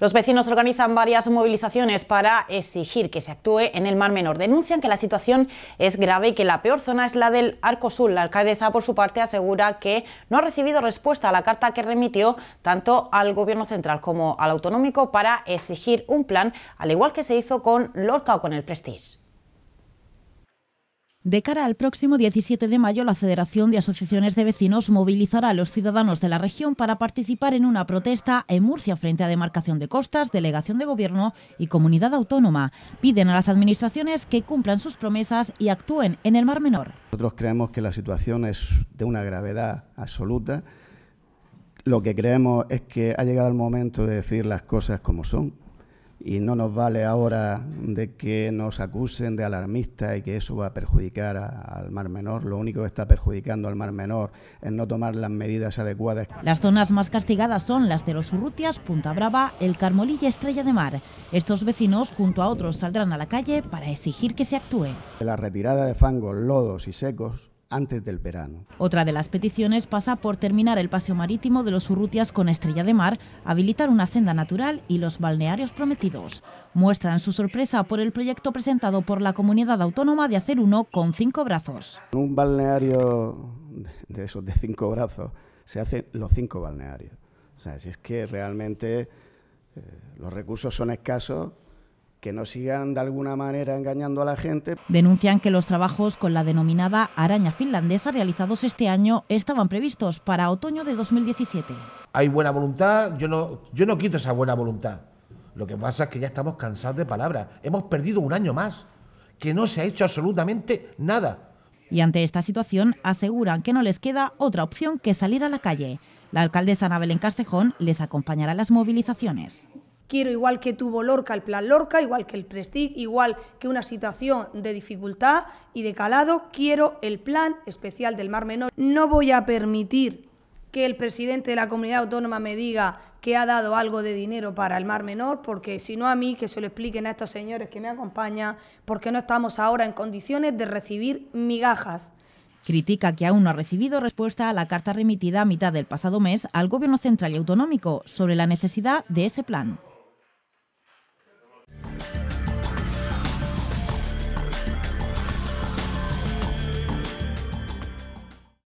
Los vecinos organizan varias movilizaciones para exigir que se actúe en el Mar Menor. Denuncian que la situación es grave y que la peor zona es la del Arco Sur. La alcaldesa, por su parte, asegura que no ha recibido respuesta a la carta que remitió tanto al Gobierno central como al autonómico para exigir un plan, al igual que se hizo con Lorca o con el Prestige. De cara al próximo 17 de mayo, la Federación de Asociaciones de Vecinos movilizará a los ciudadanos de la región para participar en una protesta en Murcia frente a Demarcación de Costas, Delegación de Gobierno y Comunidad Autónoma. Piden a las administraciones que cumplan sus promesas y actúen en el Mar Menor. Nosotros creemos que la situación es de una gravedad absoluta. Lo que creemos es que ha llegado el momento de decir las cosas como son, y no nos vale ahora de que nos acusen de alarmistas y que eso va a perjudicar al mar menor. Lo único que está perjudicando al mar menor es no tomar las medidas adecuadas. Las zonas más castigadas son las de los Urrutias, Punta Brava, El carmolilla y Estrella de Mar. Estos vecinos, junto a otros, saldrán a la calle para exigir que se actúe. La retirada de fangos, lodos y secos antes del verano. Otra de las peticiones pasa por terminar el paseo marítimo de los Urrutias con Estrella de Mar, habilitar una senda natural y los balnearios prometidos. Muestran su sorpresa por el proyecto presentado por la comunidad autónoma de hacer uno con cinco brazos. Un balneario de esos de cinco brazos se hacen los cinco balnearios. O sea, si es que realmente eh, los recursos son escasos que no sigan de alguna manera engañando a la gente. Denuncian que los trabajos con la denominada araña finlandesa realizados este año estaban previstos para otoño de 2017. Hay buena voluntad, yo no, yo no quito esa buena voluntad. Lo que pasa es que ya estamos cansados de palabras. Hemos perdido un año más, que no se ha hecho absolutamente nada. Y ante esta situación aseguran que no les queda otra opción que salir a la calle. La alcaldesa en Castejón les acompañará a las movilizaciones quiero igual que tuvo Lorca el plan Lorca, igual que el Prestige, igual que una situación de dificultad y de calado, quiero el plan especial del Mar Menor. No voy a permitir que el presidente de la comunidad autónoma me diga que ha dado algo de dinero para el Mar Menor, porque si no a mí, que se lo expliquen a estos señores que me acompañan, porque no estamos ahora en condiciones de recibir migajas. Critica que aún no ha recibido respuesta a la carta remitida a mitad del pasado mes al Gobierno Central y Autonómico sobre la necesidad de ese plan.